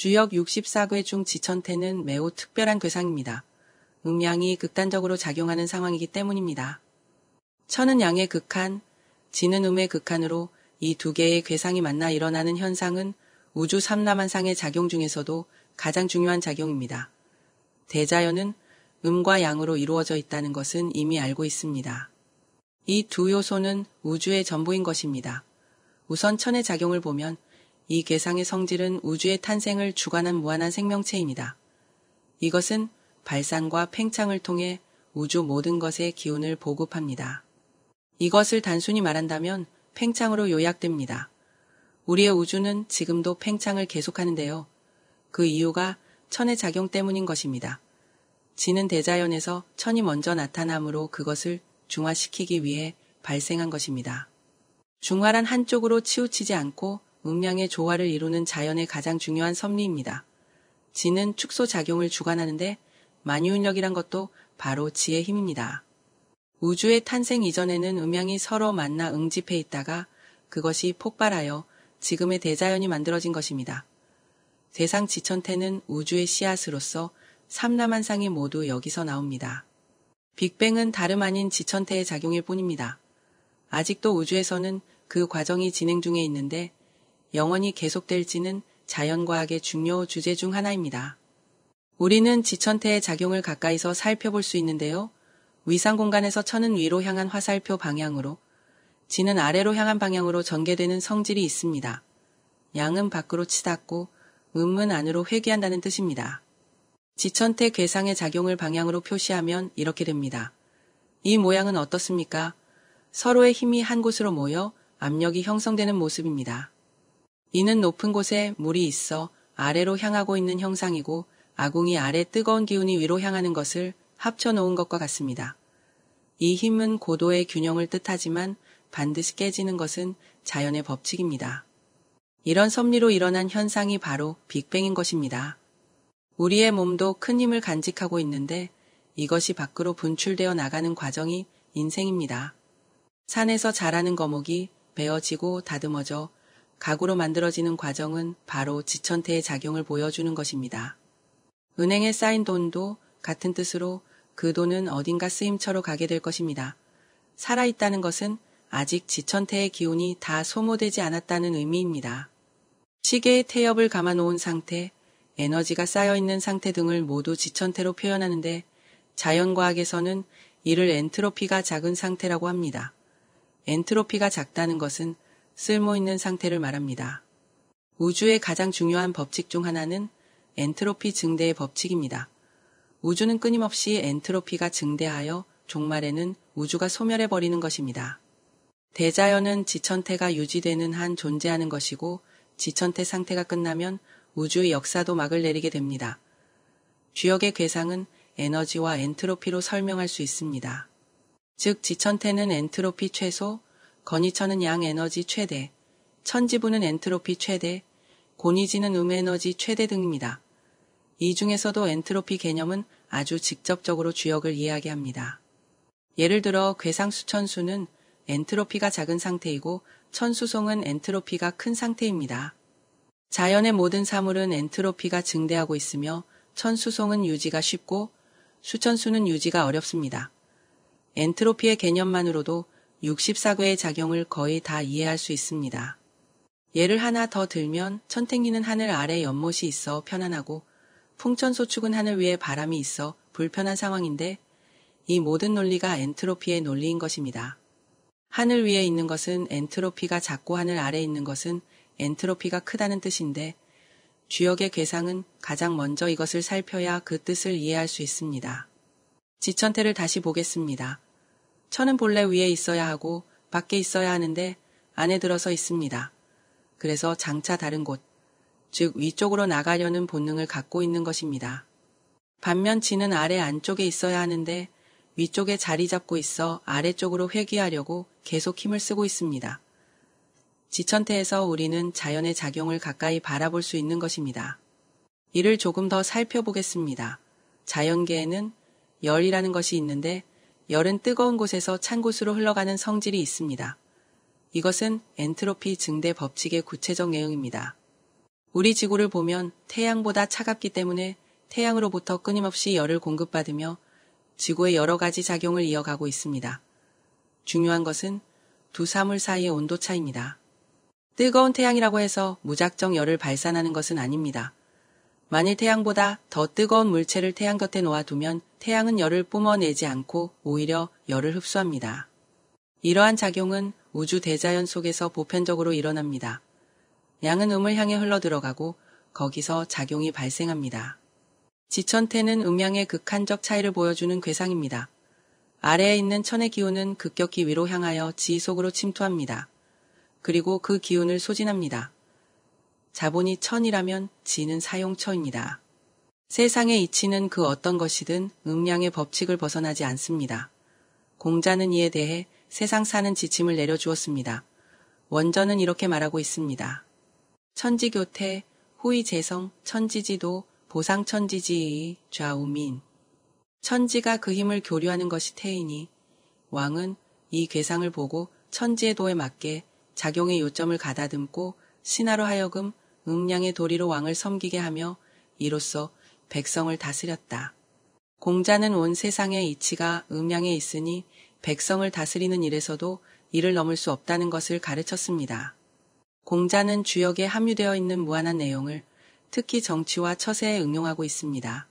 주역 64괴 중 지천태는 매우 특별한 괴상입니다. 음양이 극단적으로 작용하는 상황이기 때문입니다. 천은 양의 극한, 지는 음의 극한으로 이 두 개의 괴상이 만나 일어나는 현상은 우주 삼라만상의 작용 중에서도 가장 중요한 작용입니다. 대자연은 음과 양으로 이루어져 있다는 것은 이미 알고 있습니다. 이 두 요소는 우주의 전부인 것입니다. 우선 천의 작용을 보면 이 계상의 성질은 우주의 탄생을 주관한 무한한 생명체입니다. 이것은 발상과 팽창을 통해 우주 모든 것의 기운을 보급합니다. 이것을 단순히 말한다면 팽창으로 요약됩니다. 우리의 우주는 지금도 팽창을 계속하는데요. 그 이유가 천의 작용 때문인 것입니다. 지는 대자연에서 천이 먼저 나타남으로 그것을 중화시키기 위해 발생한 것입니다. 중화란 한쪽으로 치우치지 않고 음량의 조화를 이루는 자연의 가장 중요한 섭리입니다. 지는 축소 작용을 주관하는데 만유인력이란 것도 바로 지의 힘입니다. 우주의 탄생 이전에는 음양이 서로 만나 응집해 있다가 그것이 폭발하여 지금의 대자연이 만들어진 것입니다. 대상 지천태는 우주의 씨앗으로서 삼라만상이 모두 여기서 나옵니다. 빅뱅은 다름 아닌 지천태의 작용일 뿐입니다. 아직도 우주에서는 그 과정이 진행 중에 있는데 영원히 계속될지는 자연과학의 중요 주제 중 하나입니다. 우리는 지천태의 작용을 가까이서 살펴볼 수 있는데요. 위상 공간에서 천은 위로 향한 화살표 방향으로, 지는 아래로 향한 방향으로 전개되는 성질이 있습니다. 양은 밖으로 치닫고, 음은 안으로 회귀한다는 뜻입니다. 지천태 괴상의 작용을 방향으로 표시하면 이렇게 됩니다. 이 모양은 어떻습니까? 서로의 힘이 한 곳으로 모여 압력이 형성되는 모습입니다. 이는 높은 곳에 물이 있어 아래로 향하고 있는 형상이고 아궁이 아래 뜨거운 기운이 위로 향하는 것을 합쳐 놓은 것과 같습니다. 이 힘은 고도의 균형을 뜻하지만 반드시 깨지는 것은 자연의 법칙입니다. 이런 섭리로 일어난 현상이 바로 빅뱅인 것입니다. 우리의 몸도 큰 힘을 간직하고 있는데 이것이 밖으로 분출되어 나가는 과정이 인생입니다. 산에서 자라는 거목이 베어지고 다듬어져 가구로 만들어지는 과정은 바로 지천태의 작용을 보여주는 것입니다. 은행에 쌓인 돈도 같은 뜻으로 그 돈은 어딘가 쓰임처로 가게 될 것입니다. 살아있다는 것은 아직 지천태의 기운이 다 소모되지 않았다는 의미입니다. 시계의 태엽을 감아놓은 상태, 에너지가 쌓여있는 상태 등을 모두 지천태로 표현하는데 자연과학에서는 이를 엔트로피가 작은 상태라고 합니다. 엔트로피가 작다는 것은 쓸모있는 상태를 말합니다. 우주의 가장 중요한 법칙 중 하나는 엔트로피 증대의 법칙입니다. 우주는 끊임없이 엔트로피가 증대하여 종말에는 우주가 소멸해버리는 것입니다. 대자연은 지천태가 유지되는 한 존재하는 것이고 지천태 상태가 끝나면 우주의 역사도 막을 내리게 됩니다. 주역의 괴상은 에너지와 엔트로피로 설명할 수 있습니다. 즉 지천태는 엔트로피 최소, 건이천은 양 에너지 최대, 천지부는 엔트로피 최대, 고니지는 음 에너지 최대 등입니다. 이 중에서도 엔트로피 개념은 아주 직접적으로 주역을 이야기합니다. 예를 들어 괴상수천수는 엔트로피가 작은 상태이고 천수송은 엔트로피가 큰 상태입니다. 자연의 모든 사물은 엔트로피가 증대하고 있으며 천수송은 유지가 쉽고 수천수는 유지가 어렵습니다. 엔트로피의 개념만으로도 64괴의 작용을 거의 다 이해할 수 있습니다. 예를 하나 더 들면 천탱이는 하늘 아래 연못이 있어 편안하고 풍천소축은 하늘 위에 바람이 있어 불편한 상황인데 이 모든 논리가 엔트로피의 논리인 것입니다. 하늘 위에 있는 것은 엔트로피가 작고 하늘 아래 있는 것은 엔트로피가 크다는 뜻인데 주역의 괴상은 가장 먼저 이것을 살펴야 그 뜻을 이해할 수 있습니다. 지천태를 다시 보겠습니다. 천은 본래 위에 있어야 하고 밖에 있어야 하는데 안에 들어서 있습니다. 그래서 장차 다른 곳, 즉 위쪽으로 나가려는 본능을 갖고 있는 것입니다. 반면 지는 아래 안쪽에 있어야 하는데 위쪽에 자리 잡고 있어 아래쪽으로 회귀하려고 계속 힘을 쓰고 있습니다. 지천태에서 우리는 자연의 작용을 가까이 바라볼 수 있는 것입니다. 이를 조금 더 살펴보겠습니다. 자연계에는 열이라는 것이 있는데 열은 뜨거운 곳에서 찬 곳으로 흘러가는 성질이 있습니다. 이것은 엔트로피 증대 법칙의 구체적 내용입니다. 우리 지구를 보면 태양보다 차갑기 때문에 태양으로부터 끊임없이 열을 공급받으며 지구의 여러 가지 작용을 이어가고 있습니다. 중요한 것은 두 사물 사이의 온도 차입니다. 뜨거운 태양이라고 해서 무작정 열을 발산하는 것은 아닙니다. 만일 태양보다 더 뜨거운 물체를 태양 곁에 놓아두면 태양은 열을 뿜어내지 않고 오히려 열을 흡수합니다. 이러한 작용은 우주 대자연 속에서 보편적으로 일어납니다. 양은 음을 향해 흘러들어가고 거기서 작용이 발생합니다. 지천태는 음양의 극한적 차이를 보여주는 괴상입니다. 아래에 있는 천의 기운은 급격히 위로 향하여 지속으로 침투합니다. 그리고 그 기운을 소진합니다. 자본이 천이라면 지는 사용처입니다. 세상의 이치는 그 어떤 것이든 음량의 법칙을 벗어나지 않습니다. 공자는 이에 대해 세상 사는 지침을 내려주었습니다. 원전은 이렇게 말하고 있습니다. 천지교태, 후위재성 천지지도, 보상천지지의 좌우민. 천지가 그 힘을 교류하는 것이 태이니 왕은 이 괴상을 보고 천지의 도에 맞게 작용의 요점을 가다듬고 신하로 하여금 음량의 도리로 왕을 섬기게 하며 이로써 백성을 다스렸다. 공자는 온 세상의 이치가 음량에 있으니 백성을 다스리는 일에서도 이를 넘을 수 없다는 것을 가르쳤습니다. 공자는 주역에 함유되어 있는 무한한 내용을 특히 정치와 처세에 응용하고 있습니다.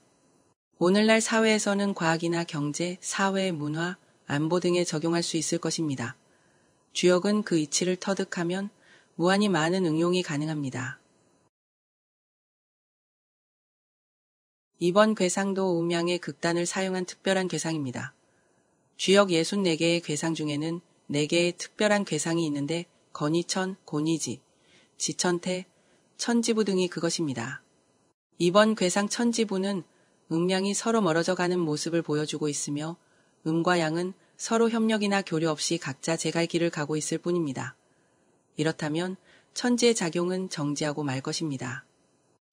오늘날 사회에서는 과학이나 경제, 사회, 문화, 안보 등에 적용할 수 있을 것입니다. 주역은 그 이치를 터득하면 무한히 많은 응용이 가능합니다. 이번 괴상도 음양의 극단을 사용한 특별한 괴상입니다. 주역 64개의 괴상 중에는 4개의 특별한 괴상이 있는데 건이천, 곤이지, 지천태, 천지부 등이 그것입니다. 이번 괴상 천지부는 음양이 서로 멀어져 가는 모습을 보여주고 있으며 음과 양은 서로 협력이나 교류 없이 각자 제갈 길을 가고 있을 뿐입니다. 이렇다면 천지의 작용은 정지하고 말 것입니다.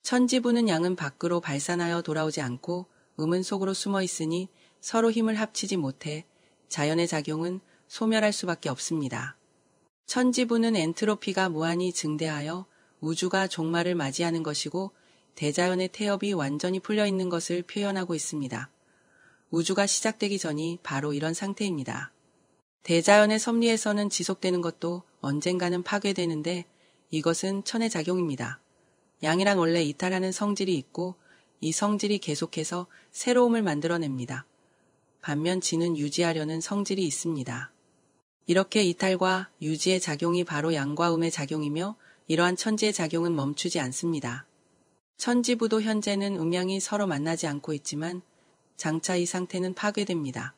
천지부는 양은 밖으로 발산하여 돌아오지 않고 음은 속으로 숨어 있으니 서로 힘을 합치지 못해 자연의 작용은 소멸할 수밖에 없습니다. 천지부는 엔트로피가 무한히 증대하여 우주가 종말을 맞이하는 것이고 대자연의 태엽이 완전히 풀려 있는 것을 표현하고 있습니다. 우주가 시작되기 전이 바로 이런 상태입니다. 대자연의 섭리에서는 지속되는 것도 언젠가는 파괴되는데 이것은 천의 작용입니다. 양이란 원래 이탈하는 성질이 있고 이 성질이 계속해서 새로움을 만들어냅니다. 반면 진은 유지하려는 성질이 있습니다. 이렇게 이탈과 유지의 작용이 바로 양과 음의 작용이며 이러한 천지의 작용은 멈추지 않습니다. 천지부도 현재는 음양이 서로 만나지 않고 있지만 장차 이 상태는 파괴됩니다.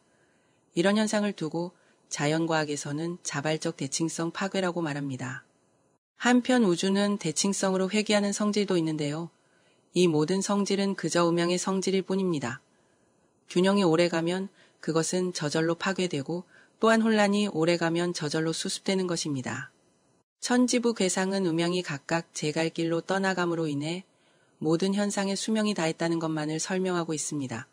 이런 현상을 두고 자연과학에서는 자발적 대칭성 파괴라고 말합니다. 한편 우주는 대칭성으로 회귀하는 성질도 있는데요. 이 모든 성질은 그저 음양의 성질일 뿐입니다. 균형이 오래가면 그것은 저절로 파괴되고 또한 혼란이 오래가면 저절로 수습되는 것입니다. 천지부 괴상은 음양이 각각 제갈 길로 떠나감으로 인해 모든 현상의 수명이 다했다는 것만을 설명하고 있습니다.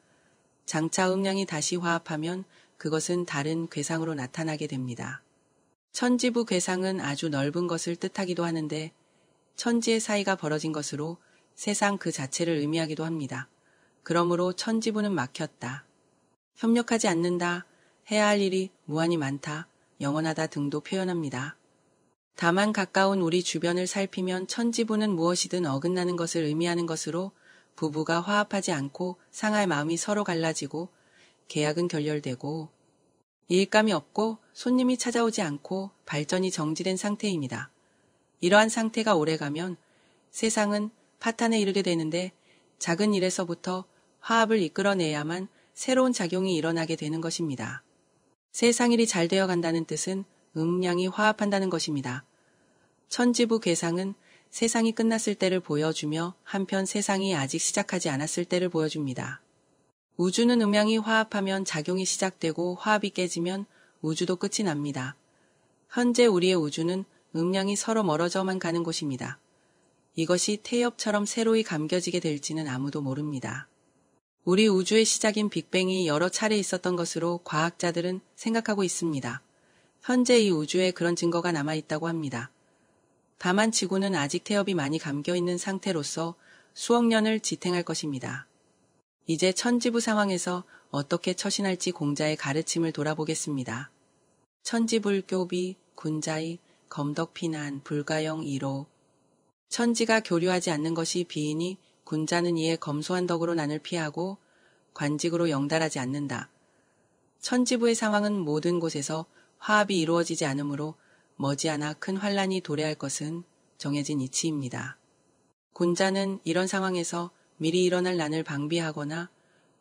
장차 음양이 다시 화합하면 그것은 다른 괴상으로 나타나게 됩니다. 천지부 괴상은 아주 넓은 것을 뜻하기도 하는데 천지의 사이가 벌어진 것으로 세상 그 자체를 의미하기도 합니다. 그러므로 천지부는 막혔다. 협력하지 않는다. 해야 할 일이 무한히 많다. 영원하다 등도 표현합니다. 다만 가까운 우리 주변을 살피면 천지부는 무엇이든 어긋나는 것을 의미하는 것으로 부부가 화합하지 않고 상할 마음이 서로 갈라지고 계약은 결렬되고 이익감이 없고 손님이 찾아오지 않고 발전이 정지된 상태입니다. 이러한 상태가 오래가면 세상은 파탄에 이르게 되는데 작은 일에서부터 화합을 이끌어내야만 새로운 작용이 일어나게 되는 것입니다. 세상 일이 잘 되어 간다는 뜻은 음량이 화합한다는 것입니다. 천지부 괴상은 세상이 끝났을 때를 보여주며 한편 세상이 아직 시작하지 않았을 때를 보여줍니다. 우주는 음양이 화합하면 작용이 시작되고 화합이 깨지면 우주도 끝이 납니다. 현재 우리의 우주는 음양이 서로 멀어져만 가는 곳입니다. 이것이 태엽처럼 새로이 감겨지게 될지는 아무도 모릅니다. 우리 우주의 시작인 빅뱅이 여러 차례 있었던 것으로 과학자들은 생각하고 있습니다. 현재 이 우주에 그런 증거가 남아 있다고 합니다. 다만 지구는 아직 태엽이 많이 감겨 있는 상태로서 수억 년을 지탱할 것입니다. 이제 천지부 상황에서 어떻게 처신할지 공자의 가르침을 돌아보겠습니다. 천지불교비 군자의 검덕피난 불가영 1호 천지가 교류하지 않는 것이 비인이 군자는 이에 검소한 덕으로 난을 피하고 관직으로 영달하지 않는다. 천지부의 상황은 모든 곳에서 화합이 이루어지지 않으므로 머지않아 큰 환란이 도래할 것은 정해진 이치입니다. 군자는 이런 상황에서 미리 일어날 난을 방비하거나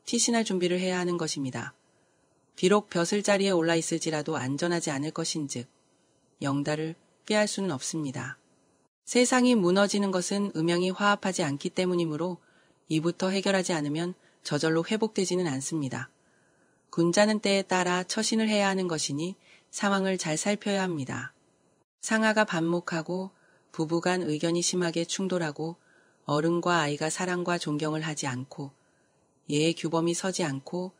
티신할 준비를 해야 하는 것입니다. 비록 벼슬 자리에 올라 있을지라도 안전하지 않을 것인즉 영달을 피할 수는 없습니다. 세상이 무너지는 것은 음영이 화합하지 않기 때문이므로 이부터 해결하지 않으면 저절로 회복되지는 않습니다. 군자는 때에 따라 처신을 해야 하는 것이니 상황을 잘 살펴야 합니다. 상하가 반목하고 부부간 의견이 심하게 충돌하고 어른과 아이가 사랑과 존경을 하지 않고 예의 규범이 서지 않고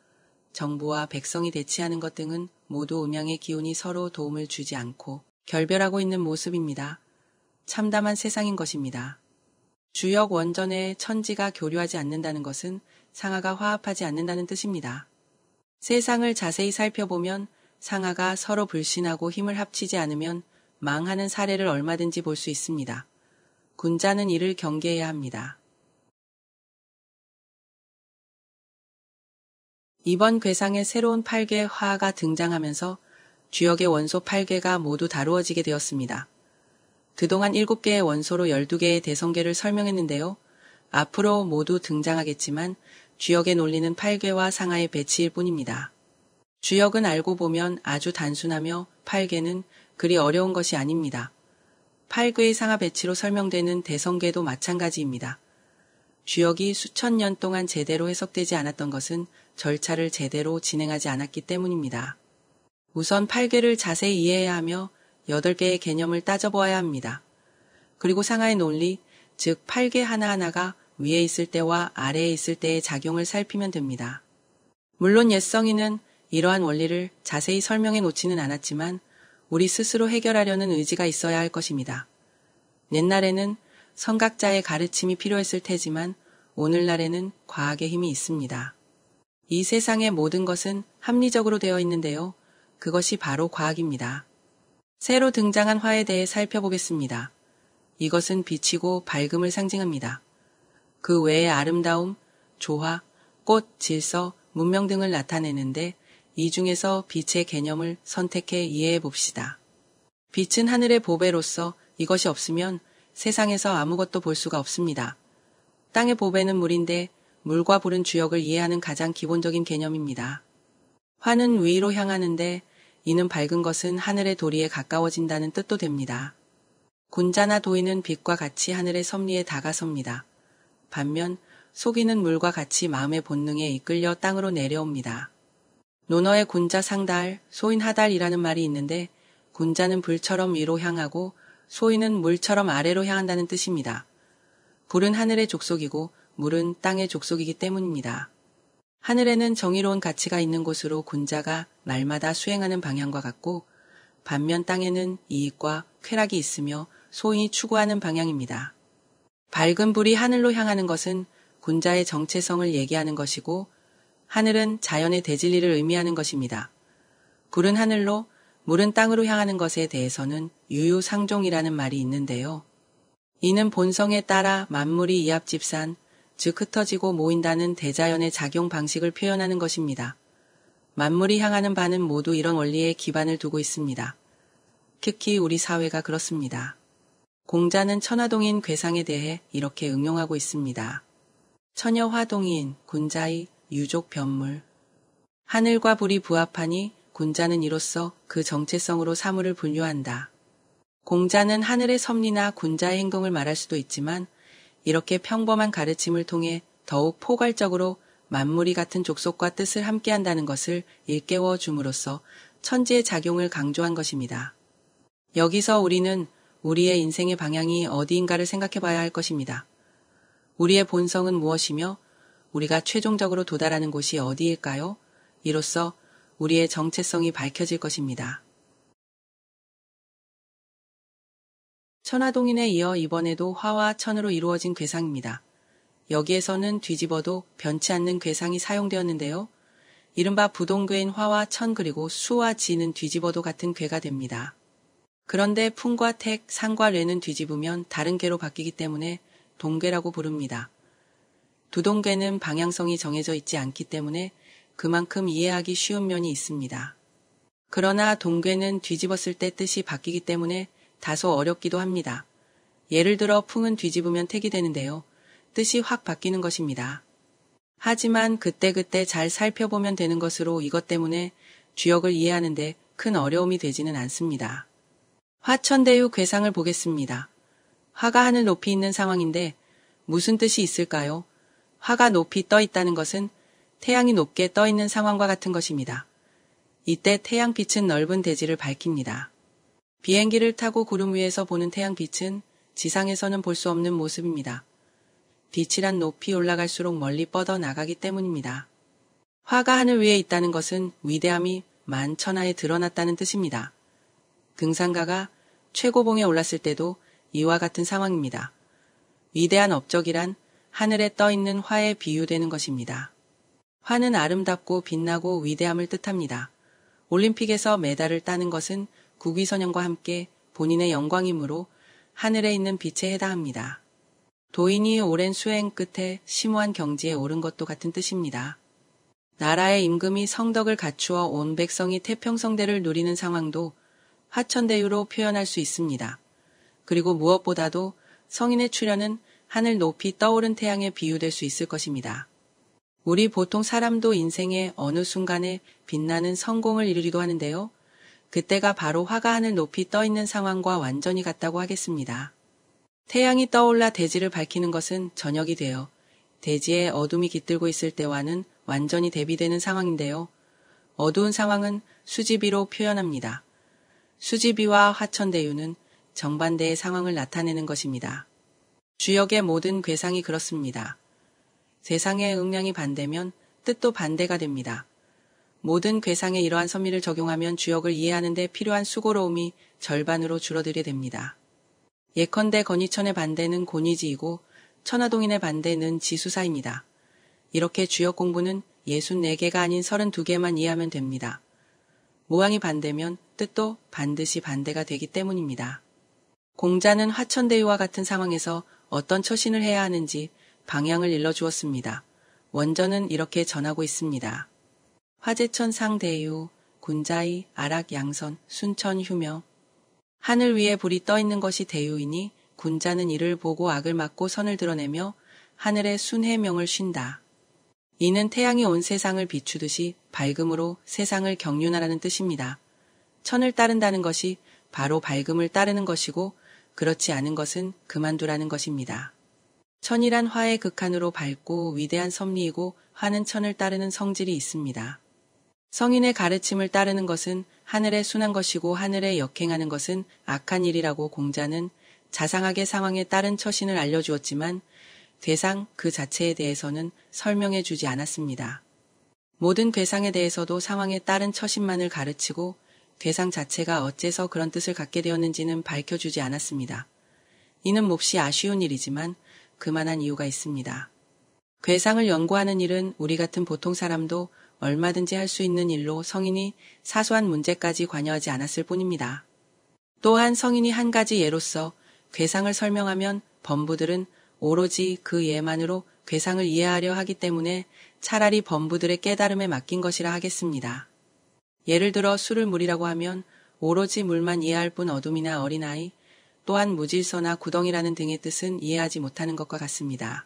정부와 백성이 대치하는 것 등은 모두 음양의 기운이 서로 도움을 주지 않고 결별하고 있는 모습입니다. 참담한 세상인 것입니다. 주역 원전의 천지가 교류하지 않는다는 것은 상하가 화합하지 않는다는 뜻입니다. 세상을 자세히 살펴보면 상하가 서로 불신하고 힘을 합치지 않으면 망하는 사례를 얼마든지 볼 수 있습니다. 군자는 이를 경계해야 합니다. 이번 괴상의 새로운 8개 화가 등장하면서 주역의 원소 8개가 모두 다루어지게 되었습니다. 그동안 7개의 원소로 12개의 대성계를 설명했는데요. 앞으로 모두 등장하겠지만 주역의 논리는 8개와 상하의 배치일 뿐입니다. 주역은 알고 보면 아주 단순하며 8개는 그리 어려운 것이 아닙니다. 8구의 상하 배치로 설명되는 대성계도 마찬가지입니다. 주역이 수천 년 동안 제대로 해석되지 않았던 것은 절차를 제대로 진행하지 않았기 때문입니다. 우선 8개를 자세히 이해해야 하며 8개의 개념을 따져보아야 합니다. 그리고 상하의 논리, 즉 8개 하나하나가 위에 있을 때와 아래에 있을 때의 작용을 살피면 됩니다. 물론 옛성인은 이러한 원리를 자세히 설명해 놓지는 않았지만 우리 스스로 해결하려는 의지가 있어야 할 것입니다. 옛날에는 선각자의 가르침이 필요했을 테지만 오늘날에는 과학의 힘이 있습니다. 이 세상의 모든 것은 합리적으로 되어 있는데요. 그것이 바로 과학입니다. 새로 등장한 화에 대해 살펴보겠습니다. 이것은 빛이고 밝음을 상징합니다. 그 외에 아름다움, 조화, 꽃, 질서, 문명 등을 나타내는데 이 중에서 빛의 개념을 선택해 이해해 봅시다. 빛은 하늘의 보배로서 이것이 없으면 세상에서 아무것도 볼 수가 없습니다. 땅의 보배는 물인데 물과 불은 주역을 이해하는 가장 기본적인 개념입니다. 화는 위로 향하는데 이는 밝은 것은 하늘의 도리에 가까워진다는 뜻도 됩니다. 군자나 도인은 빛과 같이 하늘의 섭리에 다가섭니다. 반면 속이는 물과 같이 마음의 본능에 이끌려 땅으로 내려옵니다. 논어의 군자 상달, 소인 하달이라는 말이 있는데 군자는 불처럼 위로 향하고 소인은 물처럼 아래로 향한다는 뜻입니다. 불은 하늘의 족속이고 물은 땅의 족속이기 때문입니다. 하늘에는 정의로운 가치가 있는 곳으로 군자가 날마다 수행하는 방향과 같고 반면 땅에는 이익과 쾌락이 있으며 소인이 추구하는 방향입니다. 밝은 불이 하늘로 향하는 것은 군자의 정체성을 얘기하는 것이고 하늘은 자연의 대진리를 의미하는 것입니다. 굴은 하늘로, 물은 땅으로 향하는 것에 대해서는 유유상종이라는 말이 있는데요. 이는 본성에 따라 만물이 이합집산, 즉 흩어지고 모인다는 대자연의 작용 방식을 표현하는 것입니다. 만물이 향하는 바는 모두 이런 원리에 기반을 두고 있습니다. 특히 우리 사회가 그렇습니다. 공자는 천화동인 괴상에 대해 이렇게 응용하고 있습니다. 천여화동인 군자의 유족 변물. 하늘과 불이 부합하니 군자는 이로써 그 정체성으로 사물을 분류한다. 공자는 하늘의 섭리나 군자의 행동을 말할 수도 있지만 이렇게 평범한 가르침을 통해 더욱 포괄적으로 만물이 같은 족속과 뜻을 함께한다는 것을 일깨워 줌으로써 천지의 작용을 강조한 것입니다. 여기서 우리는 우리의 인생의 방향이 어디인가를 생각해 봐야 할 것입니다. 우리의 본성은 무엇이며 우리가 최종적으로 도달하는 곳이 어디일까요? 이로써 우리의 정체성이 밝혀질 것입니다. 천하동인에 이어 이번에도 화와 천으로 이루어진 괴상입니다. 여기에서는 뒤집어도 변치 않는 괴상이 사용되었는데요. 이른바 부동괴인 화와 천 그리고 수와 지는 뒤집어도 같은 괴가 됩니다. 그런데 풍과 택, 상과 뢰는 뒤집으면 다른 괴로 바뀌기 때문에 동괴라고 부릅니다. 두동계는 방향성이 정해져 있지 않기 때문에 그만큼 이해하기 쉬운 면이 있습니다. 그러나 동계는 뒤집었을 때 뜻이 바뀌기 때문에 다소 어렵기도 합니다. 예를 들어 풍은 뒤집으면 택이 되는데요. 뜻이 확 바뀌는 것입니다. 하지만 그때그때 잘 살펴보면 되는 것으로 이것 때문에 주역을 이해하는데 큰 어려움이 되지는 않습니다. 화천대유 괴상을 보겠습니다. 화가 하늘 높이 있는 상황인데 무슨 뜻이 있을까요? 화가 높이 떠 있다는 것은 태양이 높게 떠 있는 상황과 같은 것입니다. 이때 태양빛은 넓은 대지를 밝힙니다. 비행기를 타고 구름 위에서 보는 태양빛은 지상에서는 볼 수 없는 모습입니다. 빛이란 높이 올라갈수록 멀리 뻗어 나가기 때문입니다. 화가 하늘 위에 있다는 것은 위대함이 만천하에 드러났다는 뜻입니다. 등산가가 최고봉에 올랐을 때도 이와 같은 상황입니다. 위대한 업적이란 하늘에 떠 있는 화에 비유되는 것입니다. 화는 아름답고 빛나고 위대함을 뜻합니다. 올림픽에서 메달을 따는 것은 국위선영과 함께 본인의 영광이므로 하늘에 있는 빛에 해당합니다. 도인이 오랜 수행 끝에 심오한 경지에 오른 것도 같은 뜻입니다. 나라의 임금이 성덕을 갖추어 온 백성이 태평성대를 누리는 상황도 화천대유로 표현할 수 있습니다. 그리고 무엇보다도 성인의 출현은 하늘 높이 떠오른 태양에 비유될 수 있을 것입니다. 우리 보통 사람도 인생의 어느 순간에 빛나는 성공을 이루기도 하는데요. 그때가 바로 화가 하늘 높이 떠 있는 상황과 완전히 같다고 하겠습니다. 태양이 떠올라 대지를 밝히는 것은 저녁이 되어 대지에 어둠이 깃들고 있을 때와는 완전히 대비되는 상황인데요. 어두운 상황은 수지비로 표현합니다. 수지비와 화천대유는 정반대의 상황을 나타내는 것입니다. 주역의 모든 괴상이 그렇습니다. 세상의 음량이 반대면 뜻도 반대가 됩니다. 모든 괴상에 이러한 선미를 적용하면 주역을 이해하는데 필요한 수고로움이 절반으로 줄어들게 됩니다. 예컨대 건이천의 반대는 곤이지이고 천화동인의 반대는 지수사입니다. 이렇게 주역 공부는 64개가 아닌 32개만 이해하면 됩니다. 모양이 반대면 뜻도 반드시 반대가 되기 때문입니다. 공자는 화천대유와 같은 상황에서 어떤 처신을 해야 하는지 방향을 일러주었습니다. 원전은 이렇게 전하고 있습니다. 화재천 상대유, 군자이, 아락 양선, 순천 휴며. 하늘 위에 불이 떠 있는 것이 대유이니 군자는 이를 보고 악을 막고 선을 드러내며 하늘의 순해명을 쉰다. 이는 태양이 온 세상을 비추듯이 밝음으로 세상을 경륜하라는 뜻입니다. 천을 따른다는 것이 바로 밝음을 따르는 것이고 그렇지 않은 것은 그만두라는 것입니다. 천이란 화의 극한으로 밝고 위대한 섭리이고 화는 천을 따르는 성질이 있습니다. 성인의 가르침을 따르는 것은 하늘에 순한 것이고 하늘에 역행하는 것은 악한 일이라고 공자는 자상하게 상황에 따른 처신을 알려주었지만 대상 그 자체에 대해서는 설명해 주지 않았습니다. 모든 괴상에 대해서도 상황에 따른 처신만을 가르치고 대상 자체가 어째서 그런 뜻을 갖게 되었는지는 밝혀주지 않았습니다. 이는 몹시 아쉬운 일이지만 그만한 이유가 있습니다. 괴상을 연구하는 일은 우리 같은 보통 사람도 얼마든지 할 수 있는 일로 성인이 사소한 문제까지 관여하지 않았을 뿐입니다. 또한 성인이 한 가지 예로서 괴상을 설명하면 범부들은 오로지 그 예만으로 괴상을 이해하려 하기 때문에 차라리 범부들의 깨달음에 맡긴 것이라 하겠습니다. 예를 들어 술을 물이라고 하면 오로지 물만 이해할 뿐 어둠이나 어린아이, 또한 무질서나 구덩이라는 등의 뜻은 이해하지 못하는 것과 같습니다.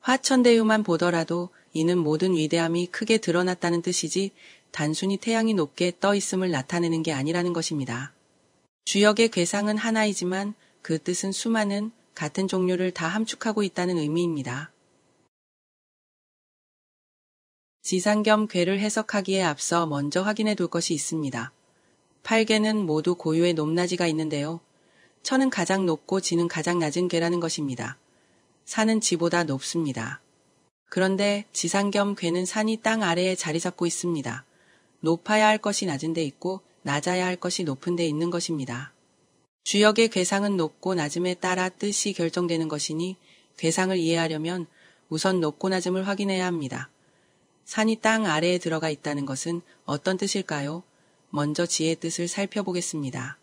화천대유만 보더라도 이는 모든 위대함이 크게 드러났다는 뜻이지 단순히 태양이 높게 떠 있음을 나타내는 게 아니라는 것입니다. 주역의 괴상은 하나이지만 그 뜻은 수많은 같은 종류를 다 함축하고 있다는 의미입니다. 지상 겸 궤를 해석하기에 앞서 먼저 확인해 둘 것이 있습니다. 8개는 모두 고유의 높낮이가 있는데요. 천은 가장 높고 지는 가장 낮은 궤라는 것입니다. 산은 지보다 높습니다. 그런데 지상 겸 궤는 산이 땅 아래에 자리 잡고 있습니다. 높아야 할 것이 낮은 데 있고 낮아야 할 것이 높은 데 있는 것입니다. 주역의 궤상은 높고 낮음에 따라 뜻이 결정되는 것이니 궤상을 이해하려면 우선 높고 낮음을 확인해야 합니다. 산이 땅 아래에 들어가 있다는 것은 어떤 뜻일까요? 먼저 지혜의 뜻을 살펴보겠습니다.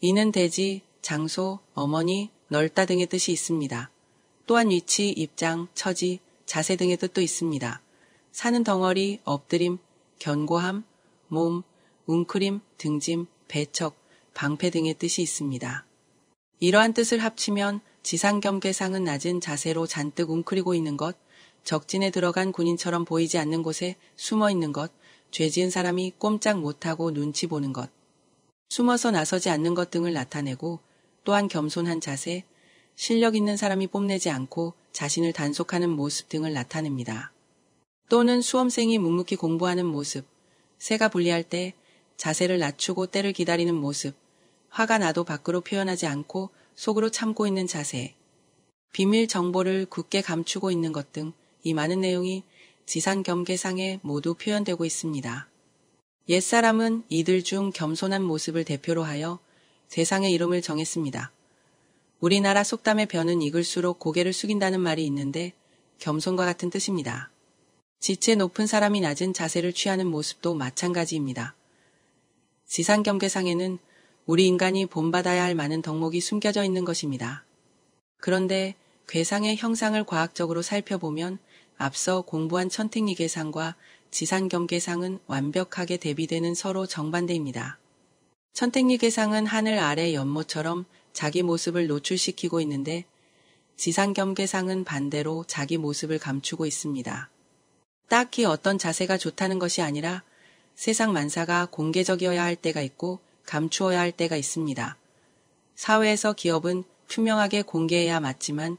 이는 대지, 장소, 어머니, 넓다 등의 뜻이 있습니다. 또한 위치, 입장, 처지, 자세 등의 뜻도 있습니다. 산은 덩어리, 엎드림, 견고함, 몸, 웅크림, 등짐, 배척, 방패 등의 뜻이 있습니다. 이러한 뜻을 합치면 지상 겸계상은 낮은 자세로 잔뜩 웅크리고 있는 것, 적진에 들어간 군인처럼 보이지 않는 곳에 숨어 있는 것, 죄 지은 사람이 꼼짝 못하고 눈치 보는 것, 숨어서 나서지 않는 것 등을 나타내고 또한 겸손한 자세, 실력 있는 사람이 뽐내지 않고 자신을 단속하는 모습 등을 나타냅니다. 또는 수험생이 묵묵히 공부하는 모습, 새가 불리할때 자세를 낮추고 때를 기다리는 모습, 화가 나도 밖으로 표현하지 않고 속으로 참고 있는 자세, 비밀 정보를 굳게 감추고 있는 것등 이 많은 내용이 지상 경계상에 모두 표현되고 있습니다. 옛사람은 이들 중 겸손한 모습을 대표로 하여 세상의 이름을 정했습니다. 우리나라 속담의 변은 익을수록 고개를 숙인다는 말이 있는데 겸손과 같은 뜻입니다. 지체 높은 사람이 낮은 자세를 취하는 모습도 마찬가지입니다. 지상 경계상에는 우리 인간이 본받아야 할 많은 덕목이 숨겨져 있는 것입니다. 그런데 괴상의 형상을 과학적으로 살펴보면 앞서 공부한 천택리계상과 지산경계상은 완벽하게 대비되는 서로 정반대입니다. 천택리계상은 하늘 아래 연못처럼 자기 모습을 노출시키고 있는데 지상경계상은 반대로 자기 모습을 감추고 있습니다. 딱히 어떤 자세가 좋다는 것이 아니라 세상 만사가 공개적이어야 할 때가 있고 감추어야 할 때가 있습니다. 사회에서 기업은 투명하게 공개해야 맞지만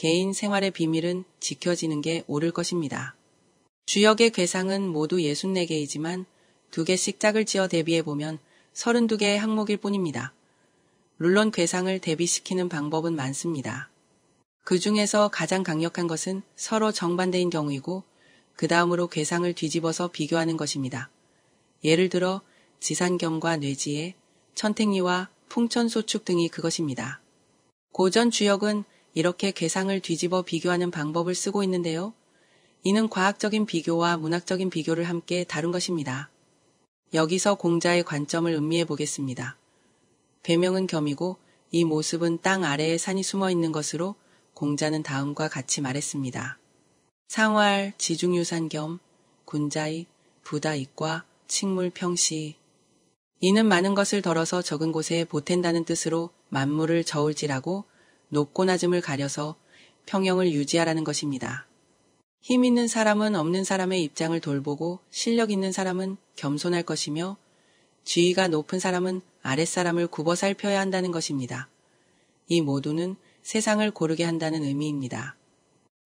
개인 생활의 비밀은 지켜지는 게 옳을 것입니다. 주역의 괴상은 모두 64개이지만 두 개씩 짝을 지어 대비해 보면 32개의 항목일 뿐입니다. 물론 괴상을 대비시키는 방법은 많습니다. 그 중에서 가장 강력한 것은 서로 정반대인 경우이고 그 다음으로 괴상을 뒤집어서 비교하는 것입니다. 예를 들어 지산경과 뇌지에 천탱이와 풍천소축 등이 그것입니다. 고전 주역은 이렇게 계상을 뒤집어 비교하는 방법을 쓰고 있는데요. 이는 과학적인 비교와 문학적인 비교를 함께 다룬 것입니다. 여기서 공자의 관점을 음미해 보겠습니다. 배명은 겸이고 이 모습은 땅 아래에 산이 숨어 있는 것으로 공자는 다음과 같이 말했습니다. 상활, 지중유산 겸, 군자의, 부다익과, 식물평시. 이는 많은 것을 덜어서 적은 곳에 보탠다는 뜻으로 만물을 저울지라고 높고 낮음을 가려서 평형을 유지하라는 것입니다. 힘 있는 사람은 없는 사람의 입장을 돌보고 실력 있는 사람은 겸손할 것이며 지위가 높은 사람은 아랫사람을 굽어 살펴야 한다는 것입니다. 이 모두는 세상을 고르게 한다는 의미입니다.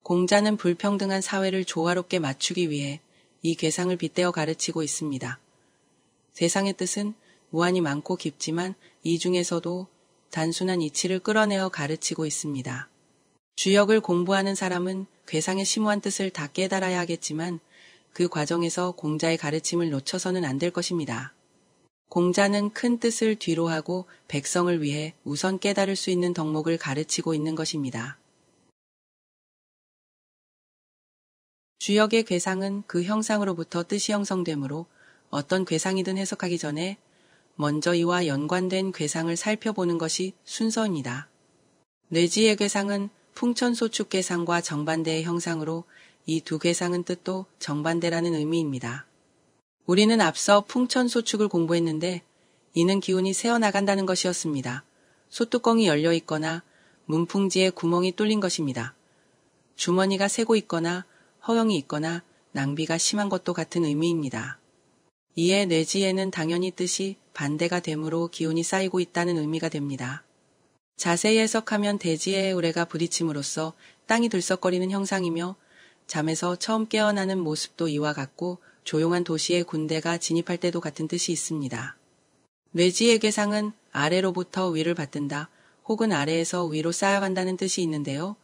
공자는 불평등한 사회를 조화롭게 맞추기 위해 이 괴상을 빗대어 가르치고 있습니다. 세상의 뜻은 무한히 많고 깊지만 이 중에서도 단순한 이치를 끌어내어 가르치고 있습니다. 주역을 공부하는 사람은 괴상의 심오한 뜻을 다 깨달아야 하겠지만 그 과정에서 공자의 가르침을 놓쳐서는 안 될 것입니다. 공자는 큰 뜻을 뒤로 하고 백성을 위해 우선 깨달을 수 있는 덕목을 가르치고 있는 것입니다. 주역의 괴상은 그 형상으로부터 뜻이 형성되므로 어떤 괴상이든 해석하기 전에 먼저 이와 연관된 괴상을 살펴보는 것이 순서입니다. 뇌지의 괴상은 풍천소축 괴상과 정반대의 형상으로 이 두 괴상은 뜻도 정반대라는 의미입니다. 우리는 앞서 풍천소축을 공부했는데 이는 기운이 새어나간다는 것이었습니다. 소뚜껑이 열려 있거나 문풍지에 구멍이 뚫린 것입니다. 주머니가 새고 있거나 허영이 있거나 낭비가 심한 것도 같은 의미입니다. 이에 뇌지에는 당연히 뜻이 반대가 되므로 기운이 쌓이고 있다는 의미가 됩니다. 자세히 해석하면 대지의 우레가 부딪힘으로써 땅이 들썩거리는 형상이며 잠에서 처음 깨어나는 모습도 이와 같고 조용한 도시의 군대가 진입할 때도 같은 뜻이 있습니다. 뇌지의게 상은 아래로부터 위를 받든다 혹은 아래에서 위로 쌓아간다는 뜻이 있는데요.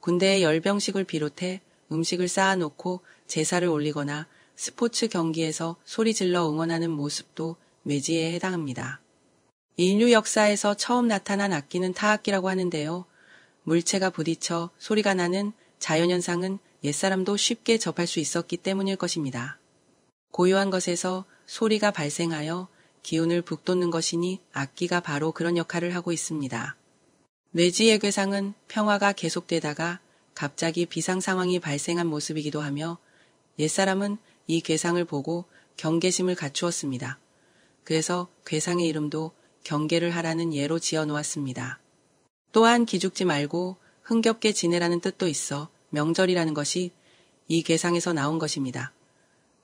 군대의 열병식을 비롯해 음식을 쌓아놓고 제사를 올리거나 스포츠 경기에서 소리 질러 응원하는 모습도 외지에 해당합니다. 인류 역사에서 처음 나타난 악기는 타악기라고 하는데요. 물체가 부딪혀 소리가 나는 자연현상은 옛사람도 쉽게 접할 수 있었기 때문일 것입니다. 고요한 것에서 소리가 발생하여 기운을 북돋는 것이니 악기가 바로 그런 역할을 하고 있습니다. 뇌지의 괴상은 평화가 계속되다가 갑자기 비상 상황이 발생한 모습이기도 하며 옛사람은 이 괴상을 보고 경계심을 갖추었습니다. 그래서 괴상의 이름도 경계를 하라는 예로 지어 놓았습니다. 또한 기죽지 말고 흥겹게 지내라는 뜻도 있어 명절이라는 것이 이괴상에서 나온 것입니다.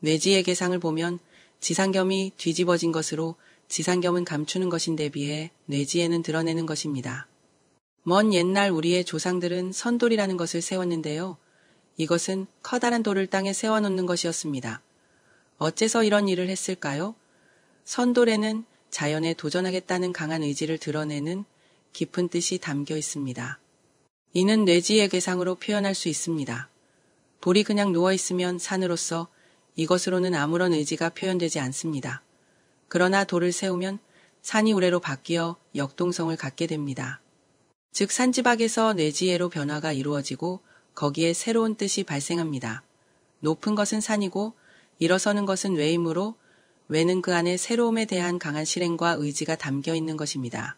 뇌지의 괴상을 보면 지상겸이 뒤집어진 것으로 지상겸은 감추는 것인 데 비해 뇌지에는 드러내는 것입니다. 먼 옛날 우리의 조상들은 선돌이라는 것을 세웠는데요. 이것은 커다란 돌을 땅에 세워놓는 것이었습니다. 어째서 이런 일을 했을까요? 선돌에는 자연에 도전하겠다는 강한 의지를 드러내는 깊은 뜻이 담겨 있습니다. 이는 뇌지의 계상으로 표현할 수 있습니다. 돌이 그냥 누워 있으면 산으로서 이것으로는 아무런 의지가 표현되지 않습니다. 그러나 돌을 세우면 산이 우레로 바뀌어 역동성을 갖게 됩니다. 즉 산지박에서 뇌지혜로 변화가 이루어지고 거기에 새로운 뜻이 발생합니다. 높은 것은 산이고 일어서는 것은 외임으로 왜는 그 안에 새로움에 대한 강한 실행과 의지가 담겨 있는 것입니다.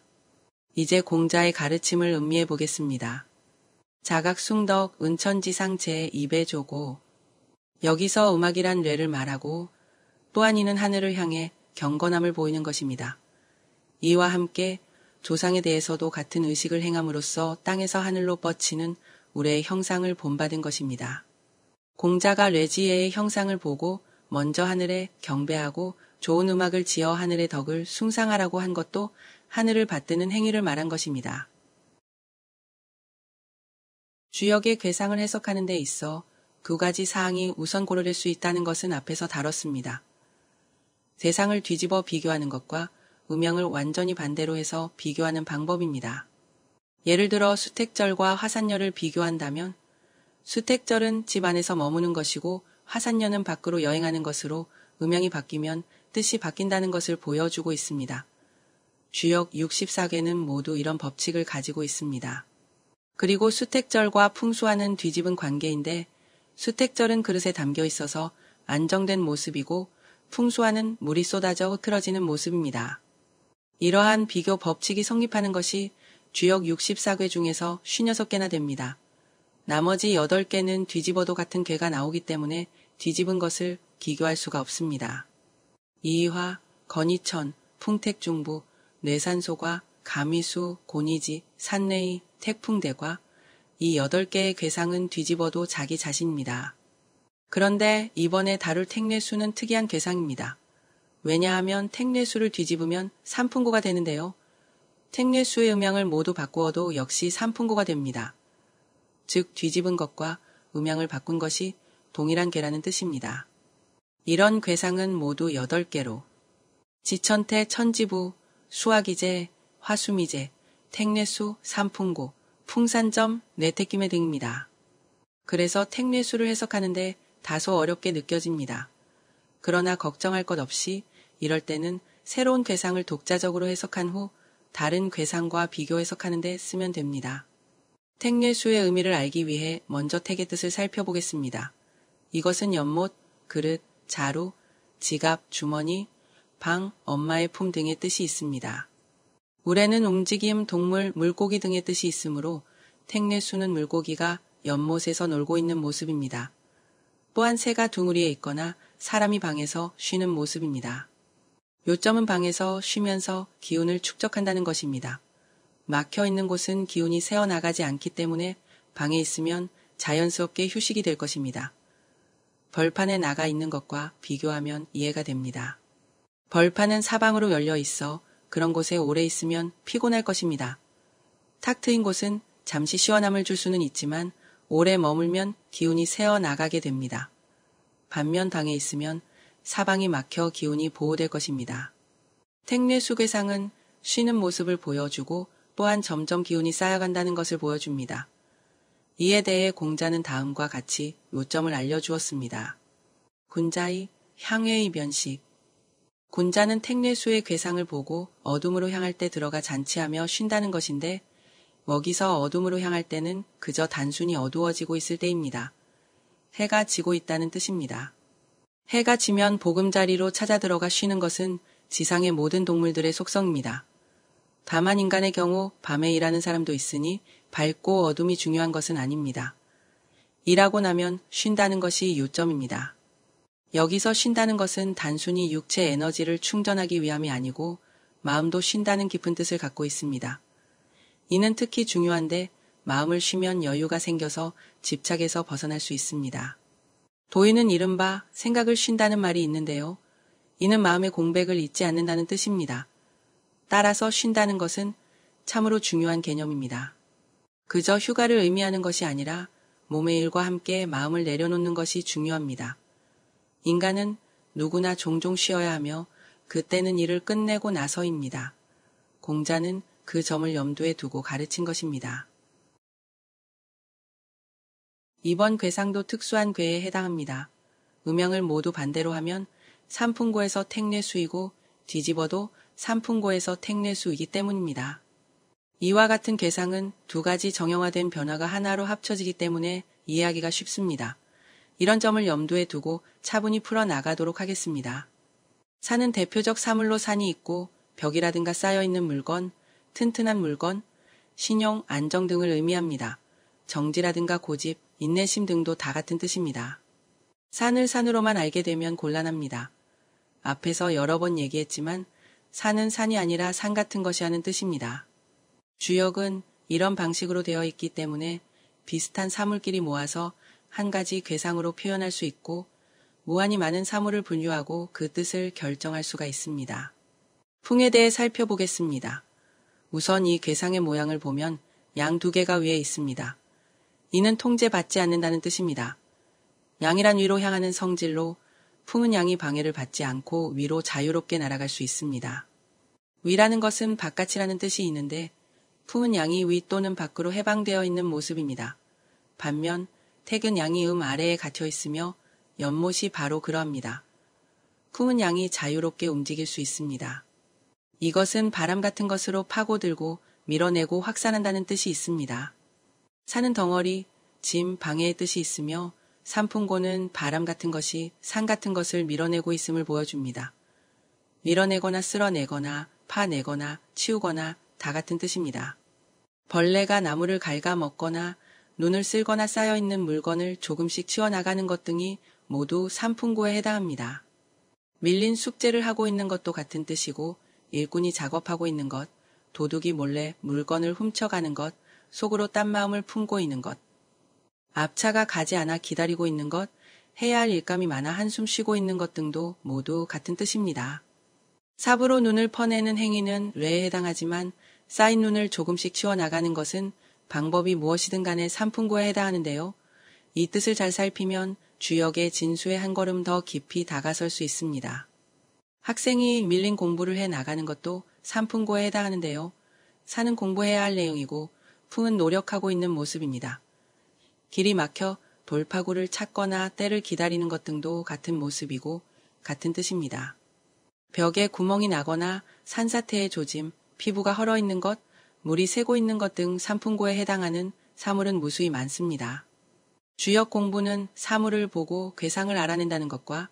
이제 공자의 가르침을 음미해 보겠습니다. 자각숭덕 은천지상 제2배 조고 여기서 음악이란 뇌를 말하고 또한 이는 하늘을 향해 경건함을 보이는 것입니다. 이와 함께 조상에 대해서도 같은 의식을 행함으로써 땅에서 하늘로 뻗치는 우리의 형상을 본받은 것입니다. 공자가 레지에의 형상을 보고 먼저 하늘에 경배하고 좋은 음악을 지어 하늘의 덕을 숭상하라고 한 것도 하늘을 받드는 행위를 말한 것입니다. 주역의 괴상을 해석하는 데 있어 두 가지 사항이 우선 고려될 수 있다는 것은 앞에서 다뤘습니다. 세상을 뒤집어 비교하는 것과 음양을 완전히 반대로 해서 비교하는 방법입니다. 예를 들어 수택절과 화산열을 비교한다면 수택절은 집 안에서 머무는 것이고 화산년은 밖으로 여행하는 것으로 음향이 바뀌면 뜻이 바뀐다는 것을 보여주고 있습니다. 주역 64개는 모두 이런 법칙을 가지고 있습니다. 그리고 수택절과 풍수와는 뒤집은 관계인데 수택절은 그릇에 담겨 있어서 안정된 모습이고 풍수와는 물이 쏟아져 흐트러지는 모습입니다. 이러한 비교 법칙이 성립하는 것이 주역 64개 중에서 56개나 됩니다. 나머지 8개는 뒤집어도 같은 괴가 나오기 때문에 뒤집은 것을 기교할 수가 없습니다. 이화, 건이천, 풍택중부, 뇌산소과 가미수, 고니지, 산내의, 태풍대과 이 여덟 개의 괴상은 뒤집어도 자기 자신입니다. 그런데 이번에 다룰 택뇌수는 특이한 괴상입니다. 왜냐하면 택뇌수를 뒤집으면 산풍구가 되는데요. 택뇌수의 음향을 모두 바꾸어도 역시 산풍구가 됩니다. 즉 뒤집은 것과 음향을 바꾼 것이 동일한 개라는 뜻입니다. 이런 괴상은 모두 8개로 지천태 천지부, 수화기제, 화수미제, 택례수, 삼풍고, 풍산점, 내태김해 등입니다. 그래서 택례수를 해석하는데 다소 어렵게 느껴집니다. 그러나 걱정할 것 없이 이럴 때는 새로운 괴상을 독자적으로 해석한 후 다른 괴상과 비교 해석하는데 쓰면 됩니다. 택례수의 의미를 알기 위해 먼저 택의 뜻을 살펴보겠습니다. 이것은 연못, 그릇, 자루, 지갑, 주머니, 방, 엄마의 품 등의 뜻이 있습니다. 물에는 움직임, 동물, 물고기 등의 뜻이 있으므로 택내수는 물고기가 연못에서 놀고 있는 모습입니다. 또한 새가 둥우리에 있거나 사람이 방에서 쉬는 모습입니다. 요점은 방에서 쉬면서 기운을 축적한다는 것입니다. 막혀 있는 곳은 기운이 새어나가지 않기 때문에 방에 있으면 자연스럽게 휴식이 될 것입니다. 벌판에 나가 있는 것과 비교하면 이해가 됩니다. 벌판은 사방으로 열려 있어 그런 곳에 오래 있으면 피곤할 것입니다. 탁 트인 곳은 잠시 시원함을 줄 수는 있지만 오래 머물면 기운이 새어 나가게 됩니다. 반면 당에 있으면 사방이 막혀 기운이 보호될 것입니다. 택뇌수괴상은 쉬는 모습을 보여주고 또한 점점 기운이 쌓여간다는 것을 보여줍니다. 이에 대해 공자는 다음과 같이 요점을 알려주었습니다. 군자의 향회의 변식 군자는 택례수의 괴상을 보고 어둠으로 향할 때 들어가 잔치하며 쉰다는 것인데 먹이서 어둠으로 향할 때는 그저 단순히 어두워지고 있을 때입니다. 해가 지고 있다는 뜻입니다. 해가 지면 보금자리로 찾아 들어가 쉬는 것은 지상의 모든 동물들의 속성입니다. 다만 인간의 경우 밤에 일하는 사람도 있으니 밝고 어둠이 중요한 것은 아닙니다. 일하고 나면 쉰다는 것이 요점입니다. 여기서 쉰다는 것은 단순히 육체 에너지를 충전하기 위함이 아니고 마음도 쉰다는 깊은 뜻을 갖고 있습니다. 이는 특히 중요한데 마음을 쉬면 여유가 생겨서 집착에서 벗어날 수 있습니다. 도인은 이른바 생각을 쉰다는 말이 있는데요. 이는 마음의 공백을 잊지 않는다는 뜻입니다. 따라서 쉰다는 것은 참으로 중요한 개념입니다. 그저 휴가를 의미하는 것이 아니라 몸의 일과 함께 마음을 내려놓는 것이 중요합니다. 인간은 누구나 종종 쉬어야 하며 그때는 일을 끝내고 나서입니다. 공자는 그 점을 염두에 두고 가르친 것입니다. 이번 괴상도 특수한 괴에 해당합니다. 음영을 모두 반대로 하면 삼풍고에서 택내수이고 뒤집어도 삼풍고에서 택내수이기 때문입니다. 이와 같은 계상은 두 가지 정형화된 변화가 하나로 합쳐지기 때문에 이해하기가 쉽습니다. 이런 점을 염두에 두고 차분히 풀어나가도록 하겠습니다. 산은 대표적 사물로 산이 있고 벽이라든가 쌓여있는 물건, 튼튼한 물건, 신용, 안정 등을 의미합니다. 정지라든가 고집, 인내심 등도 다 같은 뜻입니다. 산을 산으로만 알게 되면 곤란합니다. 앞에서 여러 번 얘기했지만 산은 산이 아니라 산 같은 것이 하는 뜻입니다. 주역은 이런 방식으로 되어 있기 때문에 비슷한 사물끼리 모아서 한 가지 괴상으로 표현할 수 있고 무한히 많은 사물을 분류하고 그 뜻을 결정할 수가 있습니다. 풍에 대해 살펴보겠습니다. 우선 이 괴상의 모양을 보면 양 두 개가 위에 있습니다. 이는 통제받지 않는다는 뜻입니다. 양이란 위로 향하는 성질로 풍은 양이 방해를 받지 않고 위로 자유롭게 날아갈 수 있습니다. 위라는 것은 바깥이라는 뜻이 있는데 품은 양이 위 또는 밖으로 해방되어 있는 모습입니다. 반면 태근 양이 음 아래에 갇혀 있으며 연못이 바로 그러합니다. 품은 양이 자유롭게 움직일 수 있습니다. 이것은 바람 같은 것으로 파고들고 밀어내고 확산한다는 뜻이 있습니다. 산은 덩어리, 짐, 방해의 뜻이 있으며 산풍고는 바람 같은 것이 산 같은 것을 밀어내고 있음을 보여줍니다. 밀어내거나 쓸어내거나 파내거나 치우거나 다 같은 뜻입니다. 벌레가 나무를 갉아먹거나 눈을 쓸거나 쌓여있는 물건을 조금씩 치워나가는 것 등이 모두 산풍고에 해당합니다. 밀린 숙제를 하고 있는 것도 같은 뜻이고 일꾼이 작업하고 있는 것, 도둑이 몰래 물건을 훔쳐가는 것, 속으로 딴 마음을 품고 있는 것, 앞차가 가지 않아 기다리고 있는 것, 해야 할 일감이 많아 한숨 쉬고 있는 것 등도 모두 같은 뜻입니다. 삽으로 눈을 퍼내는 행위는 뇌에 해당하지만 쌓인 눈을 조금씩 치워나가는 것은 방법이 무엇이든 간에 삼풍구에 해당하는데요. 이 뜻을 잘 살피면 주역의 진수에 한 걸음 더 깊이 다가설 수 있습니다. 학생이 밀린 공부를 해 나가는 것도 삼풍고에 해당하는데요. 사는 공부해야 할 내용이고 풍은 노력하고 있는 모습입니다. 길이 막혀 돌파구를 찾거나 때를 기다리는 것 등도 같은 모습이고 같은 뜻입니다. 벽에 구멍이 나거나 산사태의 조짐, 피부가 헐어 있는 것, 물이 새고 있는 것 등삼풍고에 해당하는 사물은 무수히 많습니다. 주역 공부는 사물을 보고 괴상을 알아낸다는 것과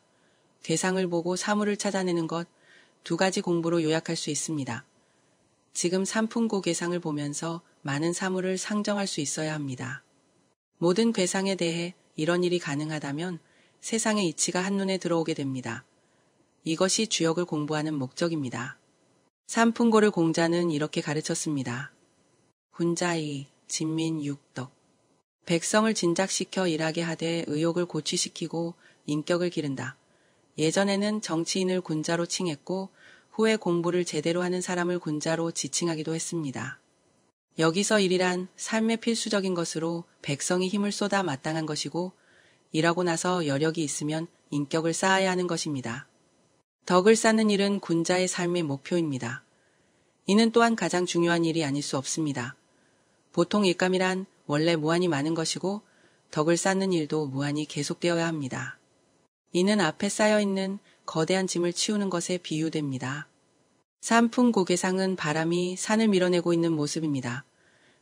괴상을 보고 사물을 찾아내는 것 두 가지 공부로 요약할 수 있습니다. 지금 삼풍고 괴상을 보면서 많은 사물을 상정할 수 있어야 합니다. 모든 괴상에 대해 이런 일이 가능하다면 세상의 이치가 한눈에 들어오게 됩니다. 이것이 주역을 공부하는 목적입니다. 삼풍고를 공자는 이렇게 가르쳤습니다. 군자이, 진민 육덕. 백성을 진작시켜 일하게 하되 의욕을 고취시키고 인격을 기른다. 예전에는 정치인을 군자로 칭했고 후에 공부를 제대로 하는 사람을 군자로 지칭하기도 했습니다. 여기서 일이란 삶의 필수적인 것으로 백성이 힘을 쏟아 마땅한 것이고 일하고 나서 여력이 있으면 인격을 쌓아야 하는 것입니다. 덕을 쌓는 일은 군자의 삶의 목표입니다. 이는 또한 가장 중요한 일이 아닐 수 없습니다. 보통 일감이란 원래 무한히 많은 것이고 덕을 쌓는 일도 무한히 계속되어야 합니다. 이는 앞에 쌓여 있는 거대한 짐을 치우는 것에 비유됩니다. 산풍 고개상은 바람이 산을 밀어내고 있는 모습입니다.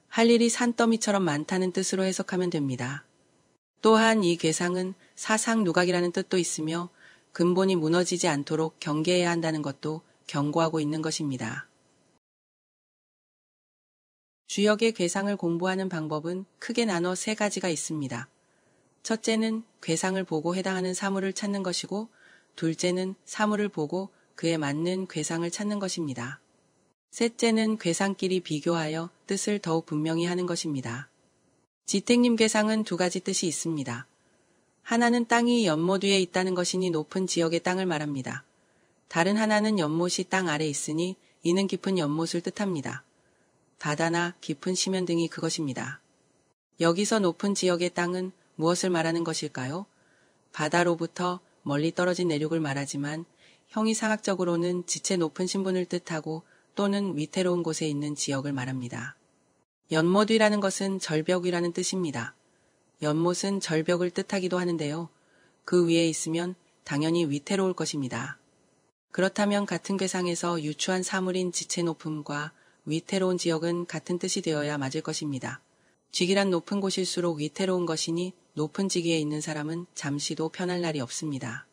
할 일이 산더미처럼 많다는 뜻으로 해석하면 됩니다. 또한 이 괴상은 사상 누각이라는 뜻도 있으며 근본이 무너지지 않도록 경계해야 한다는 것도 경고하고 있는 것입니다. 주역의 괴상을 공부하는 방법은 크게 나눠 세 가지가 있습니다. 첫째는 괴상을 보고 해당하는 사물을 찾는 것이고, 둘째는 사물을 보고 그에 맞는 괴상을 찾는 것입니다. 셋째는 괴상끼리 비교하여 뜻을 더욱 분명히 하는 것입니다. 지택님 괴상은 두 가지 뜻이 있습니다. 하나는 땅이 연못 위에 있다는 것이니 높은 지역의 땅을 말합니다. 다른 하나는 연못이 땅 아래 있으니 이는 깊은 연못을 뜻합니다. 바다나 깊은 심연 등이 그것입니다. 여기서 높은 지역의 땅은 무엇을 말하는 것일까요? 바다로부터 멀리 떨어진 내륙을 말하지만 형이상학적으로는 지체 높은 신분을 뜻하고 또는 위태로운 곳에 있는 지역을 말합니다. 연못 이라는 것은 절벽 이라는 뜻입니다. 연못은 절벽을 뜻하기도 하는데요. 그 위에 있으면 당연히 위태로울 것입니다. 그렇다면 같은 괴상에서 유추한 사물인 지체 높음과 위태로운 지역은 같은 뜻이 되어야 맞을 것입니다. 직이란 높은 곳일수록 위태로운 것이니 높은 직위에 있는 사람은 잠시도 편할 날이 없습니다.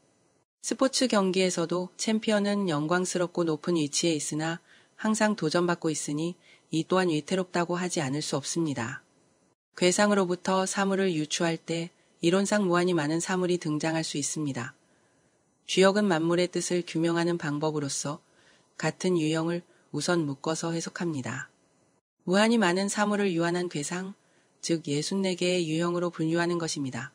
스포츠 경기에서도 챔피언은 영광스럽고 높은 위치에 있으나 항상 도전받고 있으니 이 또한 위태롭다고 하지 않을 수 없습니다. 괴상으로부터 사물을 유추할 때 이론상 무한히 많은 사물이 등장할 수 있습니다. 주역은 만물의 뜻을 규명하는 방법으로서 같은 유형을 우선 묶어서 해석합니다. 무한히 많은 사물을 유한한 괴상, 즉 64개의 유형으로 분류하는 것입니다.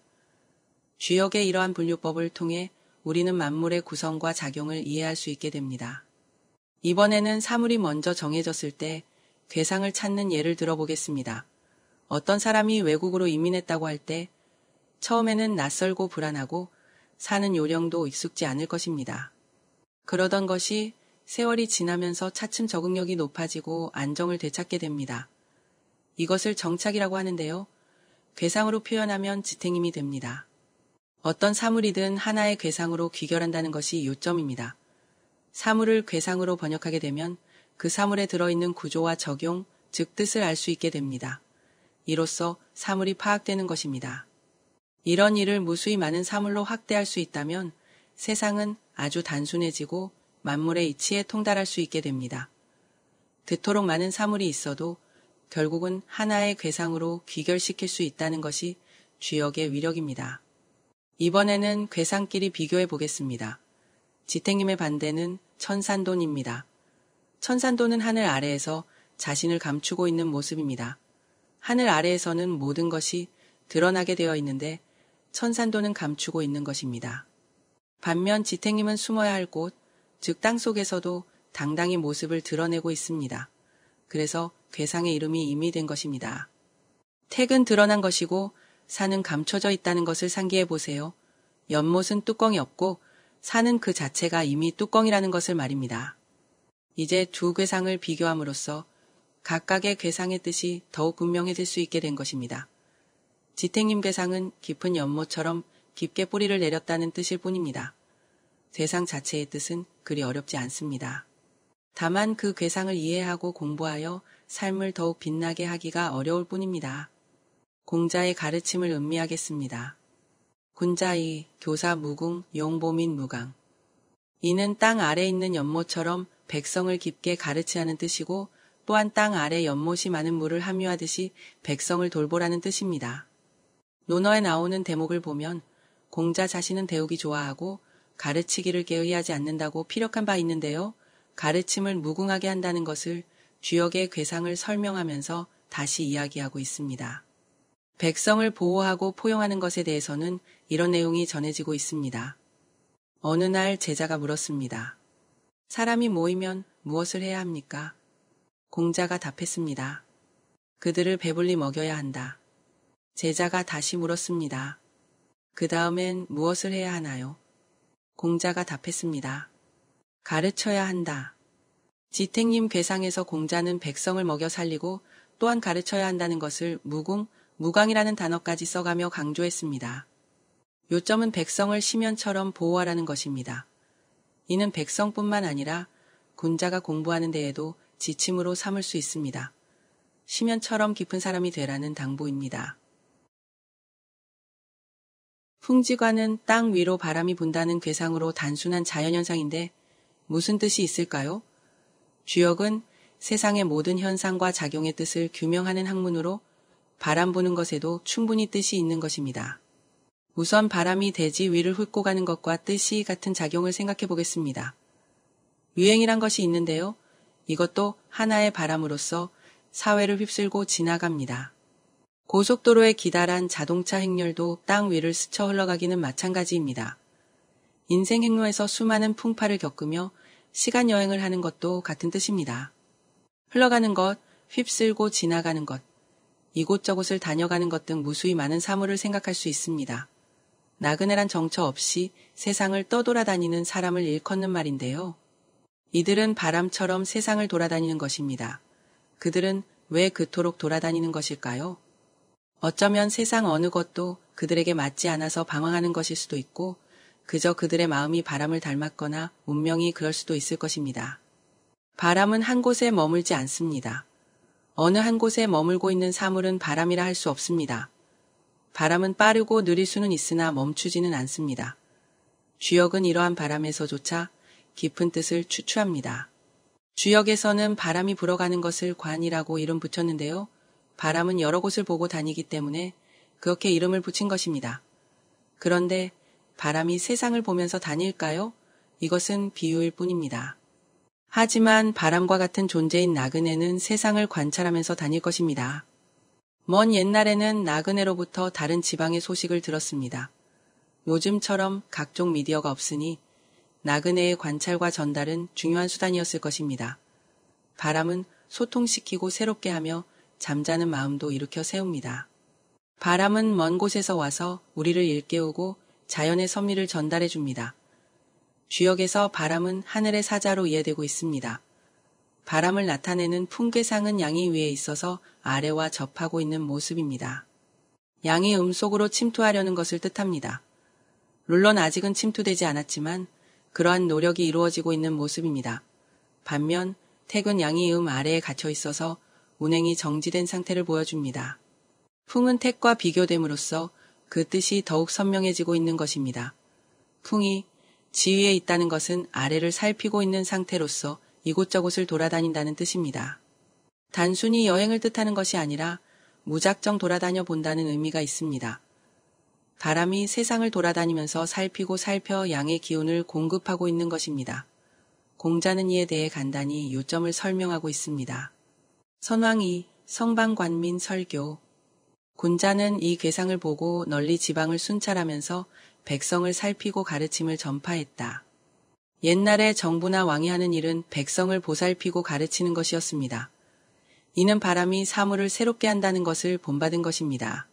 주역의 이러한 분류법을 통해 우리는 만물의 구성과 작용을 이해할 수 있게 됩니다. 이번에는 사물이 먼저 정해졌을 때 괴상을 찾는 예를 들어보겠습니다. 어떤 사람이 외국으로 이민했다고 할 때 처음에는 낯설고 불안하고 사는 요령도 익숙지 않을 것입니다. 그러던 것이 세월이 지나면서 차츰 적응력이 높아지고 안정을 되찾게 됩니다. 이것을 정착이라고 하는데요. 괴상으로 표현하면 지탱임이 됩니다. 어떤 사물이든 하나의 괴상으로 귀결한다는 것이 요점입니다. 사물을 괴상으로 번역하게 되면 그 사물에 들어있는 구조와 적용, 즉 뜻을 알 수 있게 됩니다. 이로써 사물이 파악되는 것입니다. 이런 일을 무수히 많은 사물로 확대할 수 있다면 세상은 아주 단순해지고 만물의 이치에 통달할 수 있게 됩니다. 그토록 많은 사물이 있어도 결국은 하나의 괴상으로 귀결시킬 수 있다는 것이 주역의 위력입니다. 이번에는 괴상끼리 비교해 보겠습니다. 지탱님의 반대는 천산돈입니다. 천산돈은 하늘 아래에서 자신을 감추고 있는 모습입니다. 하늘 아래에서는 모든 것이 드러나게 되어 있는데 천산도는 감추고 있는 것입니다. 반면 지탱임은 숨어야 할 곳, 즉 땅 속에서도 당당히 모습을 드러내고 있습니다. 그래서 괴상의 이름이 이미 된 것입니다. 택은 드러난 것이고 산은 감춰져 있다는 것을 상기해 보세요. 연못은 뚜껑이 없고 산은 그 자체가 이미 뚜껑이라는 것을 말입니다. 이제 두 괴상을 비교함으로써 각각의 괴상의 뜻이 더욱 분명해질 수 있게 된 것입니다. 지탱님 괴상은 깊은 연못처럼 깊게 뿌리를 내렸다는 뜻일 뿐입니다. 세상 자체의 뜻은 그리 어렵지 않습니다. 다만 그 괴상을 이해하고 공부하여 삶을 더욱 빛나게 하기가 어려울 뿐입니다. 공자의 가르침을 음미하겠습니다. 군자이, 교사 무궁, 용보민 무강. 이는 땅 아래 있는 연못처럼 백성을 깊게 가르치하는 뜻이고 또한 땅 아래 연못이 많은 물을 함유하듯이 백성을 돌보라는 뜻입니다. 논어에 나오는 대목을 보면 공자 자신은 대우기 좋아하고 가르치기를 게으리하지 않는다고 피력한 바 있는데요. 가르침을 무궁하게 한다는 것을 주역의 괴상을 설명하면서 다시 이야기하고 있습니다. 백성을 보호하고 포용하는 것에 대해서는 이런 내용이 전해지고 있습니다. 어느 날 제자가 물었습니다. 사람이 모이면 무엇을 해야 합니까? 공자가 답했습니다. 그들을 배불리 먹여야 한다. 제자가 다시 물었습니다. 그 다음엔 무엇을 해야 하나요? 공자가 답했습니다. 가르쳐야 한다. 지택님 괴상에서 공자는 백성을 먹여 살리고 또한 가르쳐야 한다는 것을 무궁 무강이라는 단어까지 써가며 강조했습니다. 요점은 백성을 시면처럼 보호하라는 것입니다. 이는 백성뿐만 아니라 군자가 공부하는 데에도 지침으로 삼을 수 있습니다. 시면처럼 깊은 사람이 되라는 당부입니다. 풍지관은 땅 위로 바람이 분다는 괴상으로 단순한 자연현상인데 무슨 뜻이 있을까요? 주역은 세상의 모든 현상과 작용의 뜻을 규명하는 학문으로 바람 부는 것에도 충분히 뜻이 있는 것입니다. 우선 바람이 대지 위를 훑고 가는 것과 뜻이 같은 작용을 생각해 보겠습니다. 유행이란 것이 있는데요. 이것도 하나의 바람으로서 사회를 휩쓸고 지나갑니다. 고속도로에 기다란 자동차 행렬도 땅 위를 스쳐 흘러가기는 마찬가지입니다. 인생 행로에서 수많은 풍파를 겪으며 시간 여행을 하는 것도 같은 뜻입니다. 흘러가는 것, 휩쓸고 지나가는 것, 이곳저곳을 다녀가는 것 등 무수히 많은 사물을 생각할 수 있습니다. 나그네란 정처 없이 세상을 떠돌아다니는 사람을 일컫는 말인데요. 이들은 바람처럼 세상을 돌아다니는 것입니다. 그들은 왜 그토록 돌아다니는 것일까요? 어쩌면 세상 어느 것도 그들에게 맞지 않아서 방황하는 것일 수도 있고, 그저 그들의 마음이 바람을 닮았거나 운명이 그럴 수도 있을 것입니다. 바람은 한 곳에 머물지 않습니다. 어느 한 곳에 머물고 있는 사물은 바람이라 할 수 없습니다. 바람은 빠르고 느릴 수는 있으나 멈추지는 않습니다. 주역은 이러한 바람에서조차 깊은 뜻을 추추합니다. 주역에서는 바람이 불어가는 것을 관이라고 이름 붙였는데요. 바람은 여러 곳을 보고 다니기 때문에 그렇게 이름을 붙인 것입니다. 그런데 바람이 세상을 보면서 다닐까요? 이것은 비유일 뿐입니다. 하지만 바람과 같은 존재인 나그네는 세상을 관찰하면서 다닐 것입니다. 먼 옛날에는 나그네로부터 다른 지방의 소식을 들었습니다. 요즘처럼 각종 미디어가 없으니 나그네의 관찰과 전달은 중요한 수단이었을 것입니다. 바람은 소통시키고 새롭게 하며 잠자는 마음도 일으켜 세웁니다. 바람은 먼 곳에서 와서 우리를 일깨우고 자연의 섭리를 전달해 줍니다. 주역에서 바람은 하늘의 사자로 이해되고 있습니다. 바람을 나타내는 풍계상은 양이 위에 있어서 아래와 접하고 있는 모습입니다. 양이 음속으로 침투하려는 것을 뜻합니다. 물론 아직은 침투되지 않았지만 그러한 노력이 이루어지고 있는 모습입니다. 반면 태근 양이음 아래에 갇혀 있어서 운행이 정지된 상태를 보여줍니다. 풍은 택과 비교됨으로써 그 뜻이 더욱 선명해지고 있는 것입니다. 풍이 지위에 있다는 것은 아래를 살피고 있는 상태로서 이곳저곳을 돌아다닌다는 뜻입니다. 단순히 여행을 뜻하는 것이 아니라 무작정 돌아다녀 본다는 의미가 있습니다. 바람이 세상을 돌아다니면서 살피고 살펴 양의 기운을 공급하고 있는 것입니다. 공자는 이에 대해 간단히 요점을 설명하고 있습니다. 선왕이 성방관민 설교 군자는 이 괴상을 보고 널리 지방을 순찰하면서 백성을 살피고 가르침을 전파했다. 옛날에 정부나 왕이 하는 일은 백성을 보살피고 가르치는 것이었습니다. 이는 바람이 사물을 새롭게 한다는 것을 본받은 것입니다.